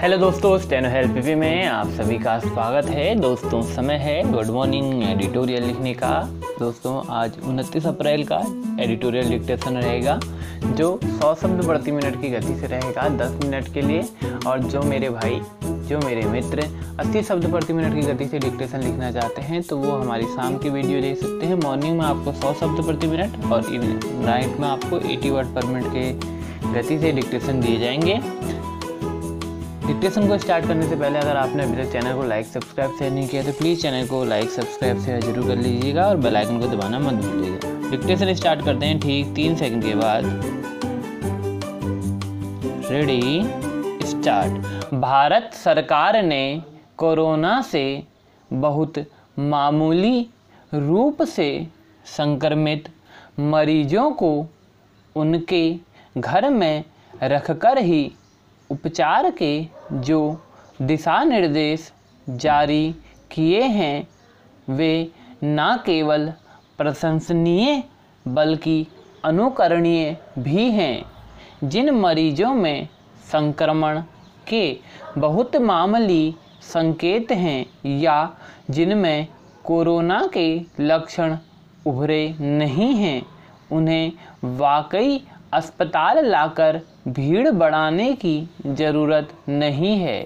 hello दोस्तों steno help we में आप सभी का स्वागत है दोस्तों समय है गुड मॉर्निंग एडिटोरियल लिखने का दोस्तों आज उनतीस अप्रैल का एडिटोरियल डिक्टेशन रहेगा जो 100 शब्द प्रति मिनट की गति से रहेगा 10 मिनट के लिए और जो मेरे भाई जो मेरे मित्र 80 शब्द प्रति मिनट की गति से डिक्टेशन लिखना चाहते हैं तो वो हमारी शाम की वीडियो देख सकते हैं मॉर्निंग में आपको 100 शब्द प्रति मिनट और इवनिंग नाइट में आपको 80 वर्ड पर मिनट के गति से डिक्टेशन दिए जाएंगे डिक्टेशन को स्टार्ट करने से पहले अगर आपने अभी तक चैनल को लाइक सब्सक्राइब शेयर नहीं किया तो प्लीज़ चैनल को लाइक सब्सक्राइब शेयर जरूर कर लीजिएगा और बेल आइकन को दबाना मत भूलिएगा डिक्टेशन स्टार्ट करते हैं ठीक तीन सेकंड के बाद रेडी स्टार्ट भारत सरकार ने कोरोना से बहुत मामूली रूप से संक्रमित मरीजों को उनके घर में रखकर ही उपचार के जो दिशा निर्देश जारी किए हैं वे न केवल प्रशंसनीय बल्कि अनुकरणीय भी हैं जिन मरीजों में संक्रमण के बहुत मामूली संकेत हैं या जिनमें कोरोना के लक्षण उभरे नहीं हैं उन्हें वाकई अस्पताल लाकर भीड़ बढ़ाने की ज़रूरत नहीं है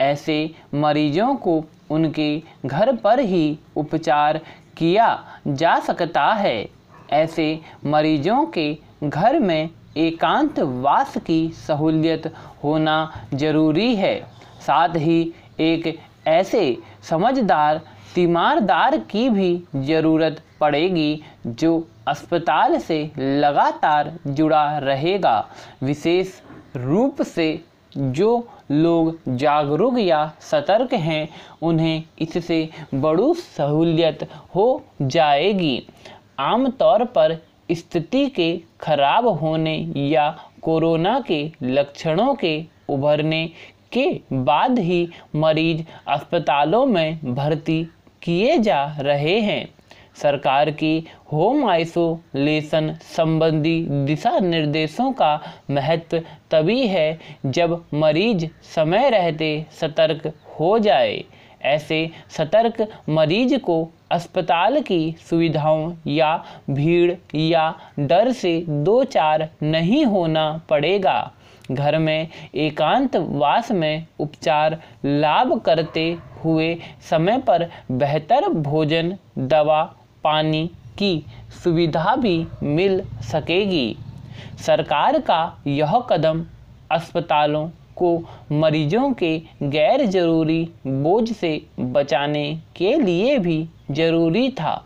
ऐसे मरीजों को उनके घर पर ही उपचार किया जा सकता है ऐसे मरीजों के घर में एकांतवास की सहूलियत होना जरूरी है साथ ही एक ऐसे समझदार तीमारदार की भी ज़रूरत पड़ेगी जो अस्पताल से लगातार जुड़ा रहेगा विशेष रूप से जो लोग जागरूक या सतर्क हैं उन्हें इससे बड़ी सहूलियत हो जाएगी आमतौर पर स्थिति के खराब होने या कोरोना के लक्षणों के उभरने के बाद ही मरीज अस्पतालों में भर्ती किए जा रहे हैं सरकार की होम आइसोलेशन संबंधी दिशा निर्देशों का महत्व तभी है जब मरीज समय रहते सतर्क हो जाए ऐसे सतर्क मरीज को अस्पताल की सुविधाओं या भीड़ या डर से दो चार नहीं होना पड़ेगा घर में एकांतवास में उपचार लाभ करते हुए समय पर बेहतर भोजन दवा पानी की सुविधा भी मिल सकेगी सरकार का यह कदम अस्पतालों को मरीजों के गैर जरूरी बोझ से बचाने के लिए भी जरूरी था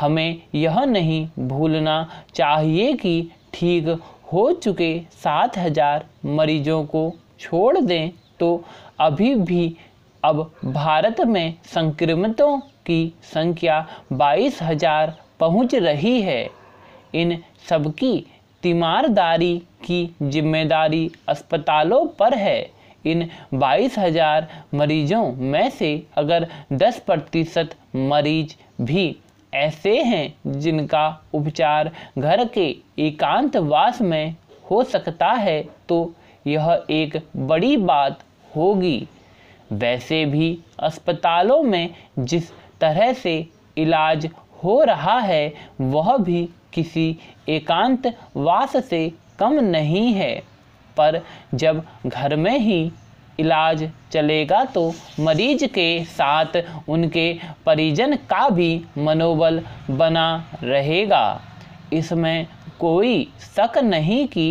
हमें यह नहीं भूलना चाहिए कि ठीक हो चुके सात हजार मरीजों को छोड़ दें तो अभी भी अब भारत में संक्रमितों की संख्या बाईस हजार पहुँच रही है इन सबकी तीमारदारी की जिम्मेदारी अस्पतालों पर है इन 22,000 मरीजों में से अगर 10 प्रतिशत मरीज भी ऐसे हैं जिनका उपचार घर के एकांतवास में हो सकता है तो यह एक बड़ी बात होगी वैसे भी अस्पतालों में जिस तरह से इलाज हो रहा है वह भी किसी एकांतवास से कम नहीं है पर जब घर में ही इलाज चलेगा तो मरीज के साथ उनके परिजन का भी मनोबल बना रहेगा इसमें कोई शक नहीं कि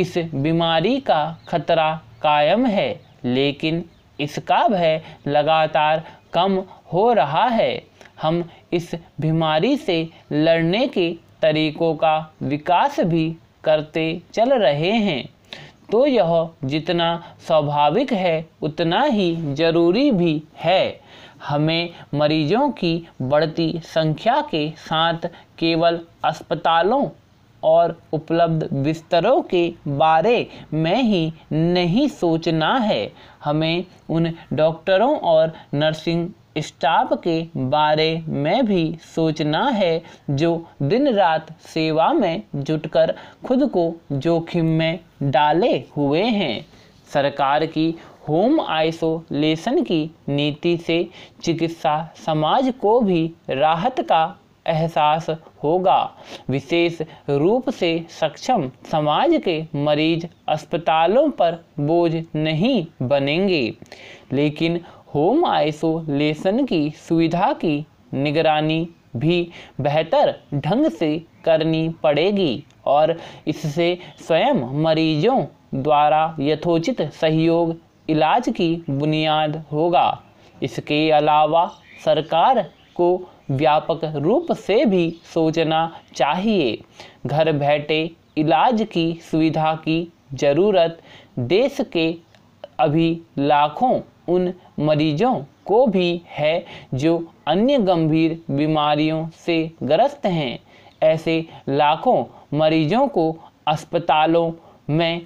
इस बीमारी का खतरा कायम है लेकिन इसका भय लगातार कम हो रहा है हम इस बीमारी से लड़ने के तरीकों का विकास भी करते चल रहे हैं तो यह जितना स्वाभाविक है उतना ही जरूरी भी है हमें मरीजों की बढ़ती संख्या के साथ केवल अस्पतालों और उपलब्ध बिस्तरों के बारे में ही नहीं सोचना है हमें उन डॉक्टरों और नर्सिंग स्टाफ के बारे में भी सोचना है जो दिन रात सेवा में जुटकर खुद को जोखिम में डाले हुए हैं सरकार की होम आइसोलेशन की नीति से चिकित्सा समाज को भी राहत का एहसास होगा विशेष रूप से सक्षम समाज के मरीज अस्पतालों पर बोझ नहीं बनेंगे लेकिन होम आइसोलेशन की सुविधा की निगरानी भी बेहतर ढंग से करनी पड़ेगी और इससे स्वयं मरीजों द्वारा यथोचित सहयोग इलाज की बुनियाद होगा इसके अलावा सरकार को व्यापक रूप से भी सोचना चाहिए घर बैठे इलाज की सुविधा की ज़रूरत देश के अभी लाखों उन मरीजों को भी है जो अन्य गंभीर बीमारियों से ग्रस्त हैं ऐसे लाखों मरीजों को अस्पतालों में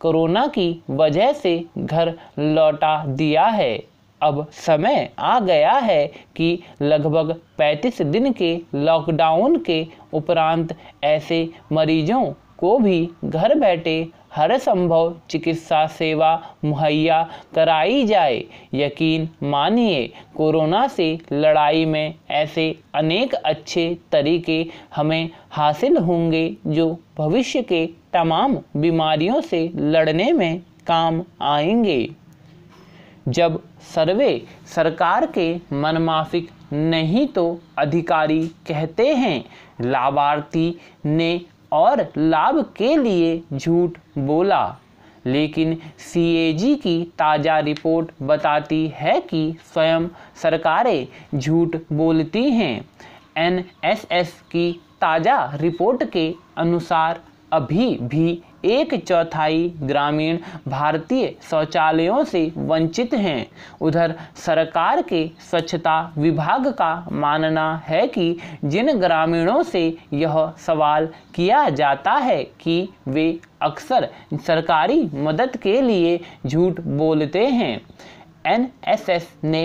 कोरोना की वजह से घर लौटा दिया है अब समय आ गया है कि लगभग 35 दिन के लॉकडाउन के उपरांत ऐसे मरीजों को भी घर बैठे हर संभव चिकित्सा सेवा मुहैया कराई जाए यकीन मानिए कोरोना से लड़ाई में ऐसे अनेक अच्छे तरीके हमें हासिल होंगे जो भविष्य के तमाम बीमारियों से लड़ने में काम आएंगे जब सर्वे सरकार के मनमाफिक नहीं तो अधिकारी कहते हैं लाभार्थी ने और लाभ के लिए झूठ बोला लेकिन सी की ताज़ा रिपोर्ट बताती है कि स्वयं सरकारें झूठ बोलती हैं एनएसएस की ताज़ा रिपोर्ट के अनुसार अभी भी एक चौथाई ग्रामीण भारतीय शौचालयों से वंचित हैं उधर सरकार के स्वच्छता विभाग का मानना है कि जिन ग्रामीणों से यह सवाल किया जाता है कि वे अक्सर सरकारी मदद के लिए झूठ बोलते हैं एनएसएस ने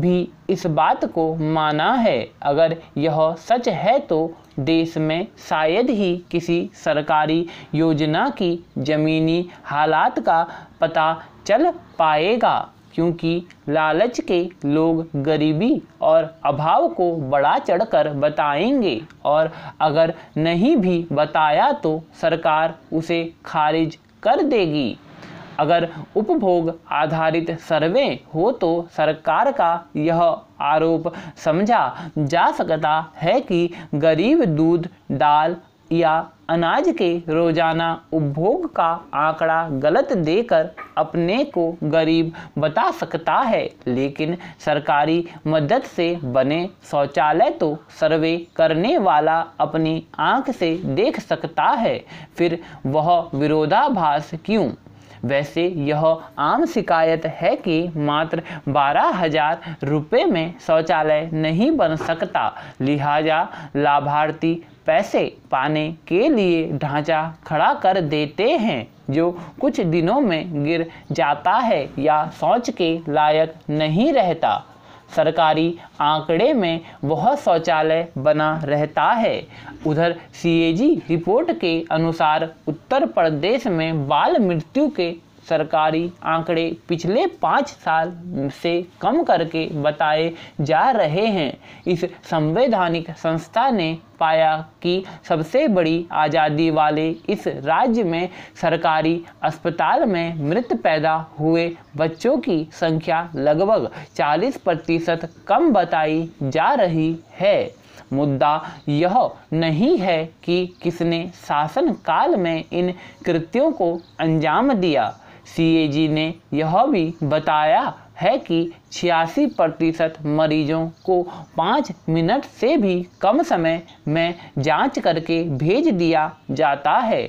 भी इस बात को माना है अगर यह सच है तो देश में शायद ही किसी सरकारी योजना की ज़मीनी हालात का पता चल पाएगा क्योंकि लालच के लोग गरीबी और अभाव को बढ़ा चढ़कर बताएंगे और अगर नहीं भी बताया तो सरकार उसे खारिज कर देगी अगर उपभोग आधारित सर्वे हो तो सरकार का यह आरोप समझा जा सकता है कि गरीब दूध दाल या अनाज के रोजाना उपभोग का आंकड़ा गलत देकर अपने को गरीब बता सकता है लेकिन सरकारी मदद से बने शौचालय तो सर्वे करने वाला अपनी आंख से देख सकता है फिर वह विरोधाभास क्यों वैसे यह आम शिकायत है कि मात्र बारह हजार रुपये में शौचालय नहीं बन सकता लिहाजा लाभार्थी पैसे पाने के लिए ढांचा खड़ा कर देते हैं जो कुछ दिनों में गिर जाता है या शौच के लायक नहीं रहता सरकारी आंकड़े में वह शौचालय बना रहता है उधर सीएजी रिपोर्ट के अनुसार उत्तर प्रदेश में बाल मृत्यु के सरकारी आंकड़े पिछले पाँच साल से कम करके बताए जा रहे हैं इस संवैधानिक संस्था ने पाया कि सबसे बड़ी आज़ादी वाले इस राज्य में सरकारी अस्पताल में मृत पैदा हुए बच्चों की संख्या लगभग 40 प्रतिशत कम बताई जा रही है मुद्दा यह नहीं है कि किसने शासन काल में इन कृत्यों को अंजाम दिया सी ने यह भी बताया है कि छियासी प्रतिशत मरीजों को पाँच मिनट से भी कम समय में जांच करके भेज दिया जाता है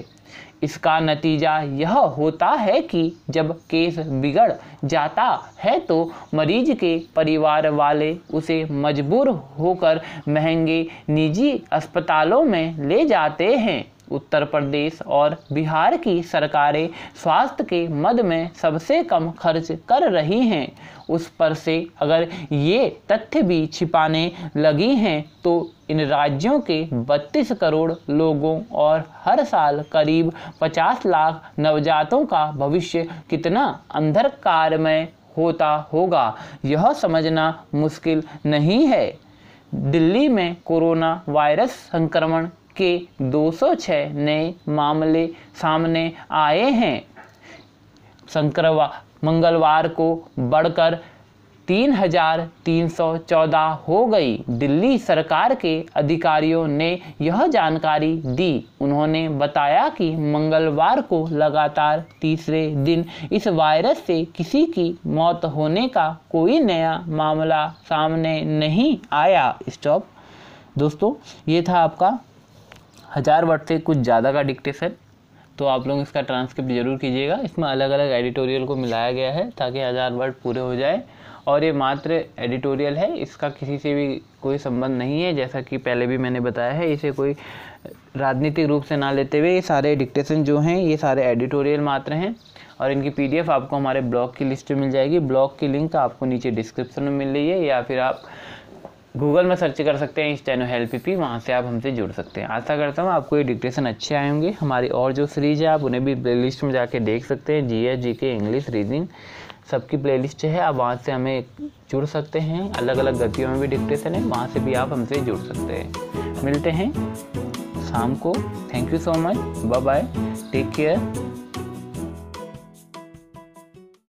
इसका नतीजा यह होता है कि जब केस बिगड़ जाता है तो मरीज के परिवार वाले उसे मजबूर होकर महंगे निजी अस्पतालों में ले जाते हैं उत्तर प्रदेश और बिहार की सरकारें स्वास्थ्य के मद में सबसे कम खर्च कर रही हैं उस पर से अगर ये तथ्य भी छिपाने लगी हैं तो इन राज्यों के 32 करोड़ लोगों और हर साल करीब 50 लाख नवजातों का भविष्य कितना अंधकार में होता होगा यह समझना मुश्किल नहीं है दिल्ली में कोरोना वायरस संक्रमण के 206 नए मामले सामने आए हैं संक्रवा मंगलवार को बढ़कर 3,314 हो गई दिल्ली सरकार के अधिकारियों ने यह जानकारी दी उन्होंने बताया कि मंगलवार को लगातार तीसरे दिन इस वायरस से किसी की मौत होने का कोई नया मामला सामने नहीं आया स्टॉप दोस्तों ये था आपका हज़ार वर्ड से कुछ ज़्यादा का डिक्टेशन तो आप लोग इसका ट्रांसक्रिप्ट ज़रूर कीजिएगा इसमें अलग अलग एडिटोरियल को मिलाया गया है ताकि हज़ार वर्ड पूरे हो जाए और ये मात्र एडिटोरियल है इसका किसी से भी कोई संबंध नहीं है जैसा कि पहले भी मैंने बताया है इसे कोई राजनीतिक रूप से ना लेते हुए ये सारे डिक्टेशन जो हैं ये सारे एडिटोरियल मात्र हैं और इनकी पीडीएफ आपको हमारे ब्लॉग की लिस्ट में मिल जाएगी ब्लॉग की लिंक आपको नीचे डिस्क्रिप्शन में मिल रही है या फिर आप गूगल में सर्च कर सकते हैं स्टेनो हेल्प पी वहाँ से आप हमसे जुड़ सकते हैं आशा करता हूँ आपको ये डिक्टेशन अच्छे आए होंगे हमारी और जो सीरीज है आप उन्हें भी प्ले लिस्ट में जाके देख सकते हैं जी एस जी के इंग्लिश रीजनिंग सबकी लिस्ट है आप वहाँ से हमें जुड़ सकते हैं अलग अलग गतियों में भी डिक्टेशन है वहाँ से भी आप हमसे जुड़ सकते हैं मिलते हैं शाम को thank you so much bye bye take care